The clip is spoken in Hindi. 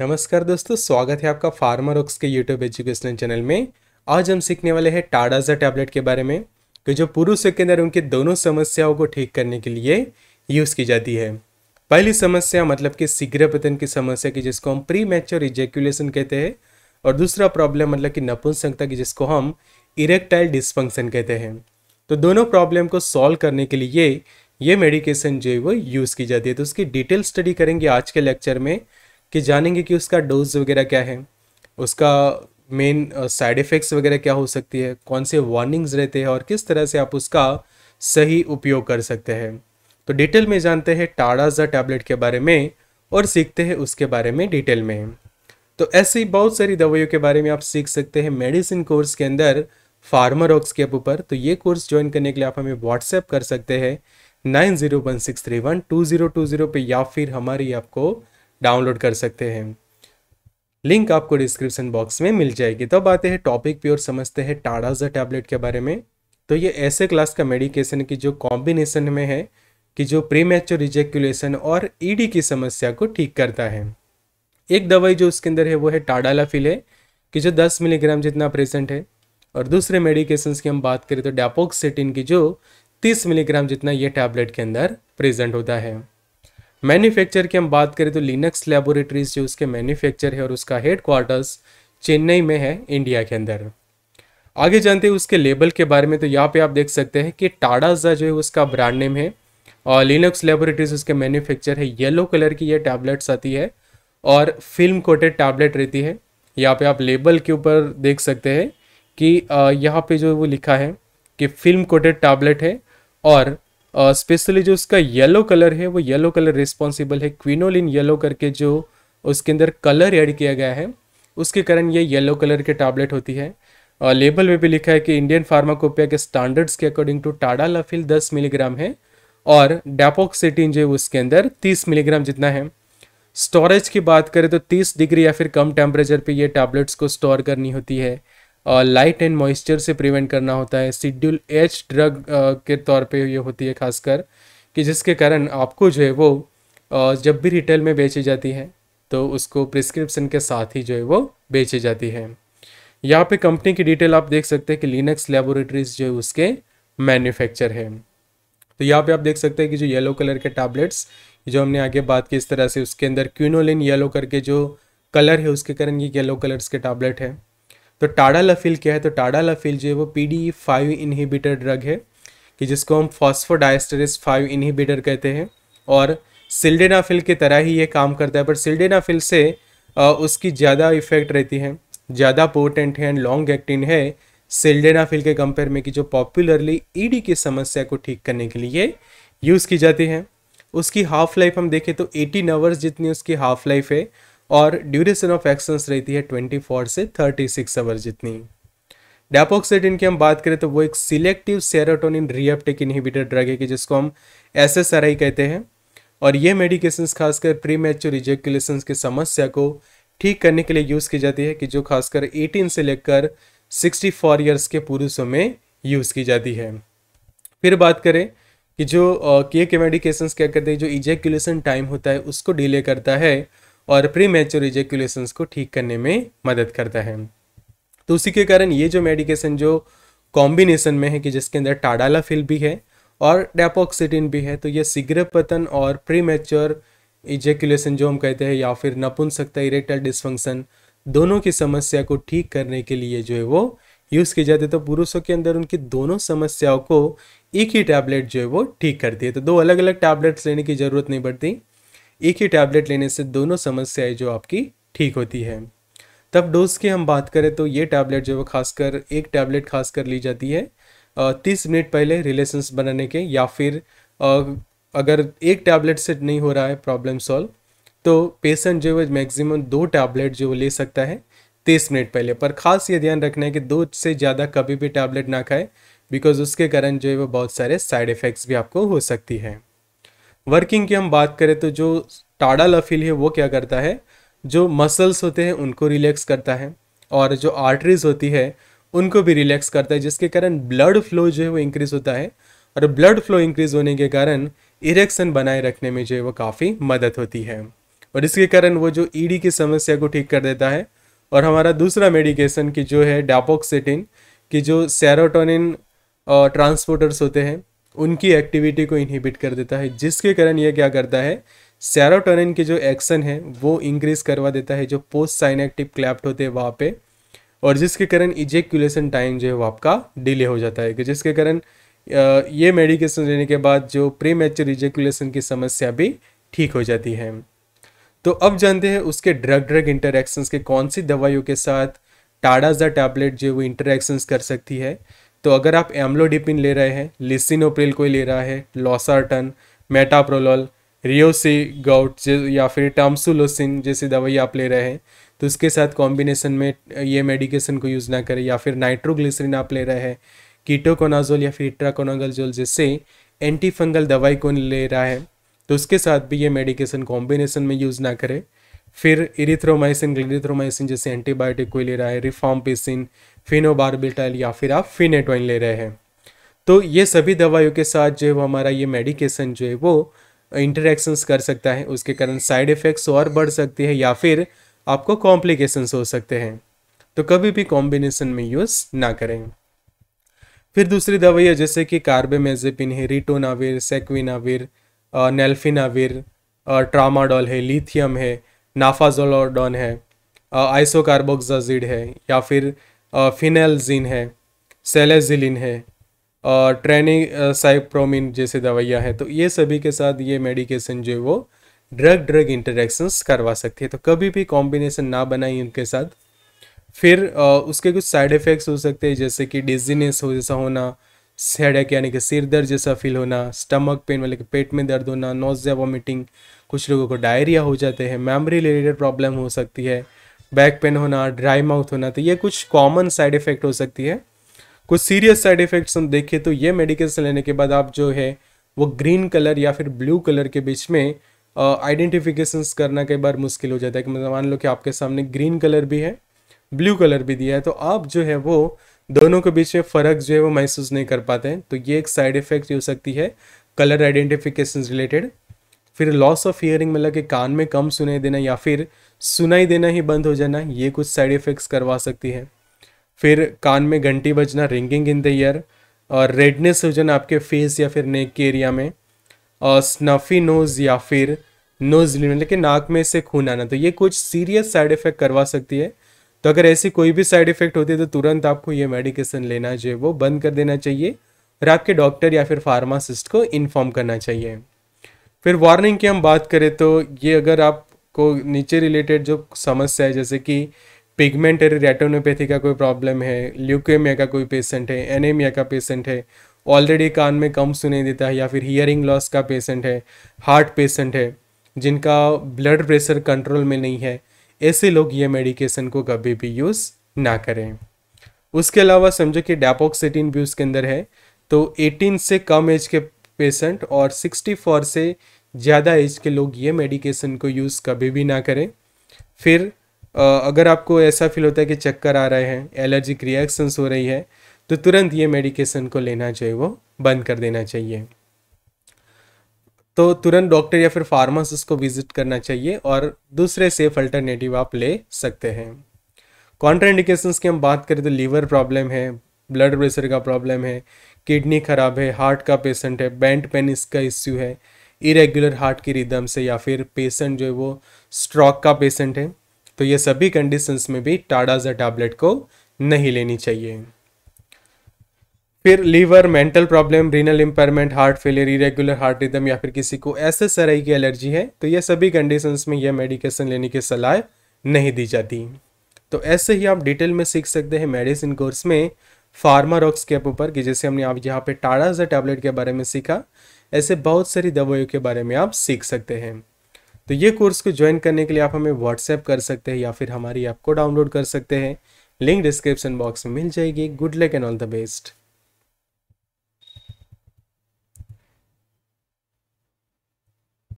नमस्कार दोस्तों स्वागत है आपका फार्मर ऑक्स के यूट्यूब एजुकेशनल चैनल में आज हम सीखने वाले हैं टाडाजा टैबलेट के बारे में कि जो पुरुषों के अंदर उनकी दोनों समस्याओं को ठीक करने के लिए यूज़ की जाती है पहली समस्या मतलब कि पतन की समस्या की जिसको हम प्री मैच्योर इजेक्यूलेशन कहते हैं और दूसरा प्रॉब्लम मतलब कि नपुंसकता की जिसको हम इरेक्टाइल डिस्फंक्शन कहते हैं तो दोनों प्रॉब्लम को सॉल्व करने के लिए ये मेडिकेशन जो है वो यूज़ की जाती है तो उसकी डिटेल स्टडी करेंगे आज के लेक्चर में कि जानेंगे कि उसका डोज वगैरह क्या है उसका मेन साइड इफ़ेक्ट्स वगैरह क्या हो सकती है कौन से वार्निंग्स रहते हैं और किस तरह से आप उसका सही उपयोग कर सकते हैं तो डिटेल में जानते हैं टाड़ाजा टैबलेट के बारे में और सीखते हैं उसके बारे में डिटेल में तो ऐसी बहुत सारी दवाइयों के बारे में आप सीख सकते हैं मेडिसिन कोर्स के अंदर फार्मारॉक्स के ऊपर तो ये कोर्स ज्वाइन करने के लिए आप हमें व्हाट्सएप कर सकते हैं nine zero one six three one two zero two zero पर या फिर हमारी आपको डाउनलोड कर सकते हैं लिंक आपको डिस्क्रिप्शन बॉक्स में मिल जाएगी तब तो आते हैं टॉपिक पे और समझते हैं टाडाजा टैबलेट के बारे में तो ये ऐसे क्लास का मेडिकेशन की जो कॉम्बिनेशन में है कि जो प्रीमेच्योर रिजेक्यूलेशन और ईडी e की समस्या को ठीक करता है एक दवाई जो उसके अंदर है वो है टाडाला है कि जो 10 मिलीग्राम जितना प्रेजेंट है और दूसरे मेडिकेशन की हम बात करें तो डैपोक्सेटिन की जो 30 मिलीग्राम जितना ये टैबलेट के अंदर प्रेजेंट होता है मैन्युफैक्चर की हम बात करें तो लिनक्स लेबोरेटरीज जो उसके मैन्युफैक्चर है और उसका हेड क्वार्टर्स चेन्नई में है इंडिया के अंदर आगे जानते हैं उसके लेबल के बारे में तो यहाँ पे आप देख सकते हैं कि टाडाजा जो है उसका ब्रांड नेम है और लिनक्स लेबोरेटरीज उसके मैन्युफैक्चर है येलो कलर की यह टैबलेट्स आती है और फिल्म कोटेड टैबलेट रहती है यहाँ पे आप लेबल के ऊपर देख सकते हैं कि यहाँ पे जो वो लिखा है कि फिल्म कोटेड टैबलेट है और स्पेशली जो उसका येलो कलर है वो येलो कलर रिस्पॉन्सिबल है क्विनोलिन येलो करके जो उसके अंदर कलर ऐड किया गया है उसके कारण ये येलो कलर के टैबलेट होती है और लेबल में भी लिखा है कि इंडियन फार्माकोपिया के स्टैंडर्ड्स के अकॉर्डिंग टू टाडा लफिल दस मिलीग्राम है और डेपोक्सिटीन जो है उसके अंदर तीस मिलीग्राम जितना है स्टोरेज की बात करें तो तीस डिग्री या फिर कम टेम्परेचर पे ये टैबलेट्स को स्टोर करनी होती है लाइट एंड मॉइस्चर से प्रिवेंट करना होता है शिड्यूल एच ड्रग के तौर पे ये होती है खासकर कि जिसके कारण आपको जो है वो जब भी रिटेल में बेची जाती है तो उसको प्रिस्क्रिप्शन के साथ ही जो है वो बेची जाती है यहाँ पे कंपनी की डिटेल आप देख सकते हैं कि लिनक्स लेबोरेटरीज जो है उसके मैन्युफैक्चर है तो यहाँ पे आप देख सकते हैं कि जो येलो कलर के टैबलेट्स जो हमने आगे बात की इस तरह से उसके अंदर क्यूनोलिन येलो करके जो कलर है उसके कारण ये येलो कलर्स के टैबलेट है तो टाडालाफिल क्या है तो टाडालाफिल जो है वो P D five inhibitor drug है कि जिसको हम फॉस्फोडाइस्टरिस फाइव इनहिबिटर कहते हैं और सिल्डेनाफिल की तरह ही ये काम करता है पर सिल्डेनाफिल से उसकी ज़्यादा इफेक्ट रहती है ज़्यादा पोटेंट है एंड लॉन्ग एक्टिन है सिल्डेनाफिल के कंपेयर में कि जो पॉपुलरली ईडी e की समस्या को ठीक करने के लिए यूज़ की जाती है उसकी हाफ लाइफ हम देखें तो 18 आवर्स जितनी उसकी हाफ लाइफ है और ड्यूरेशन ऑफ एक्शंस रहती है 24 से 36 आवर जितनी डेपोक्सिडिन की हम बात करें तो वो एक selective serotonin reuptake inhibitor drug है कि जिसको हम एस कहते हैं और ये मेडिकेशंस खासकर प्री मेच्योर इजेक्यूलेशन की समस्या को ठीक करने के लिए यूज़ की जाती है कि जो खासकर 18 से लेकर 64 ईयर्स के पुरुषों में यूज़ की जाती है फिर बात करें कि जो के के मेडिकेशंस क्या करते हैं जो इजेक्यूलेशन टाइम होता है उसको डिले करता है और प्री मेच्योर इजेकुलेशंस को ठीक करने में मदद करता है तो उसी के कारण ये जो मेडिकेशन जो कॉम्बिनेशन में है कि जिसके अंदर टाडाला फिल भी है और डेपोक्सिटिन भी है तो ये पतन और प्री मेच्योर इजेकुलेशन जो हम कहते हैं या फिर नपुंसकता इरेक्टल डिसफंक्शन दोनों की समस्या को ठीक करने के लिए जो है वो यूज़ की जाती है तो पुरुषों के अंदर उनकी दोनों समस्याओं को एक ही टैबलेट जो है वो ठीक करती है तो दो अलग अलग टैबलेट्स लेने की ज़रूरत नहीं पड़ती एक ही टैबलेट लेने से दोनों समस्याएं जो आपकी ठीक होती है तब डोज की हम बात करें तो ये टैबलेट जो है खासकर एक टैबलेट खासकर ली जाती है तीस मिनट पहले रिलेशंस बनाने के या फिर अगर एक टैबलेट से नहीं हो रहा है प्रॉब्लम सॉल्व तो पेशेंट जो है मैक्सिमम दो टैबलेट जो ले सकता है तीस मिनट पहले पर खास ये ध्यान रखना है कि दो से ज़्यादा कभी भी टैबलेट ना खाए बिकॉज उसके कारण जो है वो बहुत सारे साइड इफ़ेक्ट्स भी आपको हो सकती है वर्किंग की हम बात करें तो जो टाडा लफिल है वो क्या करता है जो मसल्स होते हैं उनको रिलैक्स करता है और जो आर्टरीज होती है उनको भी रिलैक्स करता है जिसके कारण ब्लड फ्लो जो है वो इंक्रीज़ होता है और ब्लड फ्लो इंक्रीज होने के कारण इरेक्शन बनाए रखने में जो है वो काफ़ी मदद होती है और इसके कारण वो जो ईडी e की समस्या को ठीक कर देता है और हमारा दूसरा मेडिकेशन की जो है डापोक्सिटिन की जो सेरोटोनिन ट्रांसपोर्टर्स होते हैं उनकी एक्टिविटी को इनहिबिट कर देता है जिसके कारण यह क्या करता है सेरोटोनिन के जो एक्शन है वो इंक्रीज करवा देता है जो पोस्ट साइनेक्टिव क्लैप्ट होते हैं वहाँ पे और जिसके कारण इजेक्यूलेशन टाइम जो है वो आपका डिले हो जाता है कि जिसके कारण ये मेडिकेशन लेने के बाद जो प्री मैचर इजेक्यूलेशन की समस्या भी ठीक हो जाती है तो अब जानते हैं उसके ड्रग ड्रग इंटरेक्शंस के कौन सी दवाइयों के साथ टाडाजा टैबलेट जो वो इंटरेक्शंस कर सकती है तो अगर आप एम्लोडिपिन ले रहे हैं लिसिनोप्रिल कोई ले रहा है लॉसार्टन मेटाप्रोलॉल रियोसी गाउट या फिर टामसुलोसिन जैसी दवाई आप ले रहे हैं तो उसके साथ कॉम्बिनेशन में ये मेडिकेशन को यूज़ ना करें या फिर नाइट्रोग्लिसरीन आप ले रहे हैं कीटोकोनाजोल या फिर इट्राकोनागलजोल जैसे एंटीफंगल दवाई को ले रहा है तो उसके साथ भी ये मेडिकेशन कॉम्बिनेशन में यूज़ ना करें फिर इरिथ्रोमाइसिन ग्लिथ्रोमाइसिन जैसे एंटीबायोटिक कोई ले रहा है रिफॉर्मपिसिन फिनोबारबिटाइल या फिर आप फिनेटोइन ले रहे हैं तो ये सभी दवाइयों के साथ जो है वो हमारा ये मेडिकेशन जो है वो इंटरेक्शंस कर सकता है उसके कारण साइड इफ़ेक्ट्स और बढ़ सकती है या फिर आपको कॉम्प्लिकेशंस हो सकते हैं तो कभी भी कॉम्बिनेशन में यूज़ ना करें फिर दूसरी दवाइयाँ जैसे कि कार्बेमेजेपिन है रिटोनाविर सेक्विनाविर नेल्फिनाविर ट्रामाडोल है लिथियम है नाफाजोलोडॉन है आइसो कार्बोक्साजिड है या फिर फिनेलजिन है सेलेजिलिन है और ट्रेनिंग साइप्रोमिन जैसे दवाइयाँ हैं तो ये सभी के साथ ये मेडिकेशन जो है वो ड्रग ड्रग इंटरेक्शंस करवा सकती है तो कभी भी कॉम्बिनेशन ना बनाई उनके साथ फिर आ, उसके कुछ साइड इफ़ेक्ट्स हो सकते हैं जैसे कि डिजीनेस हो जैसा होना हेडेक यानी कि सिर दर्द जैसा फील होना स्टमक पेन मतलब कि पेट में दर्द होना नोजिया वॉमिटिंग कुछ लोगों को डायरिया हो जाते हैं मेमोरी रिलेटेड प्रॉब्लम हो सकती है बैक पेन होना ड्राई माउथ होना तो ये कुछ कॉमन साइड इफ़ेक्ट हो सकती है कुछ सीरियस साइड इफ़ेक्ट्स हम देखें तो ये मेडिकेशन लेने के बाद आप जो है वो ग्रीन कलर या फिर ब्लू कलर के बीच में आइडेंटिफिकेशन uh, करना कई बार मुश्किल हो जाता है कि मतलब मान लो कि आपके सामने ग्रीन कलर भी है ब्लू कलर भी दिया है तो आप जो है वो दोनों के बीच में फ़र्क जो है वो महसूस नहीं कर पाते हैं तो ये एक साइड इफ़ेक्ट हो सकती है कलर आइडेंटिफिकेशन रिलेटेड फिर लॉस ऑफ हियरिंग मतलब कि कान में कम सुनाई देना या फिर सुनाई देना ही बंद हो जाना ये कुछ साइड इफ़ेक्ट्स करवा सकती है फिर कान में घंटी बजना रिंगिंग इन द ईयर और रेडनेस हो जाना आपके फेस या फिर नेक के एरिया में और स्नफी नोज़ या फिर नोज मतलब कि नाक में से खून आना तो ये कुछ सीरियस साइड इफ़ेक्ट करवा सकती है तो अगर ऐसी कोई भी साइड इफ़ेक्ट होती है तो तुरंत आपको ये मेडिकेशन लेना जो है वो बंद कर देना चाहिए और आपके डॉक्टर या फिर फार्मासिस्ट को इन्फॉर्म करना चाहिए फिर वार्निंग की हम बात करें तो ये अगर आपको नीचे रिलेटेड जो समस्या है जैसे कि पिगमेंटरी रेटोनोपैथी का कोई प्रॉब्लम है ल्यूकेमिया का कोई पेशेंट है एनेमिया का पेशेंट है ऑलरेडी कान में कम सुनाई देता है या फिर हियरिंग लॉस का पेशेंट है हार्ट पेशेंट है जिनका ब्लड प्रेशर कंट्रोल में नहीं है ऐसे लोग ये मेडिकेशन को कभी भी यूज़ ना करें उसके अलावा समझो कि डेपोक्सिटिन भी उसके अंदर है तो 18 से कम एज के पेशेंट और 64 से ज़्यादा एज के लोग ये मेडिकेशन को यूज़ कभी भी ना करें फिर अगर आपको ऐसा फील होता है कि चक्कर आ रहे हैं एलर्जिक रिएक्शंस हो रही है तो तुरंत ये मेडिकेशन को लेना चाहिए वो बंद कर देना चाहिए तो तुरंत डॉक्टर या फिर फार्मासिस्ट को विजिट करना चाहिए और दूसरे सेफ अल्टरनेटिव आप ले सकते हैं कॉन्ट्राइंडिकेशन की हम बात करें तो लीवर प्रॉब्लम है ब्लड प्रेशर का प्रॉब्लम है किडनी खराब है हार्ट का पेशेंट है बैंड पेन का इश्यू है इरेगुलर हार्ट की रिदम से या फिर पेशेंट जो है वो स्ट्रोक का पेशेंट है तो ये सभी कंडीशंस में भी टाडाजा टैबलेट को नहीं लेनी चाहिए फिर liver mental problem renal impairment heart failure irregular heart rhythm या फिर किसी को ऐसे सराई की एलर्जी है तो ये सभी कंडीशंस में यह मेडिकेशन लेने की सलाह नहीं दी जाती तो ऐसे ही आप डिटेल में सीख सकते हैं मेडिसिन कोर्स में फार्मारोक्स के ऊपर कि जैसे हमने आप यहाँ पे टाड़ाजा टैबलेट के बारे में सीखा ऐसे बहुत सारी दवाइयों के बारे में आप सीख सकते हैं तो ये कोर्स को ज्वाइन करने के लिए आप हमें व्हाट्सएप कर सकते हैं या फिर हमारी ऐप को डाउनलोड कर सकते हैं लिंक डिस्क्रिप्शन बॉक्स में मिल जाएगी good luck and all the best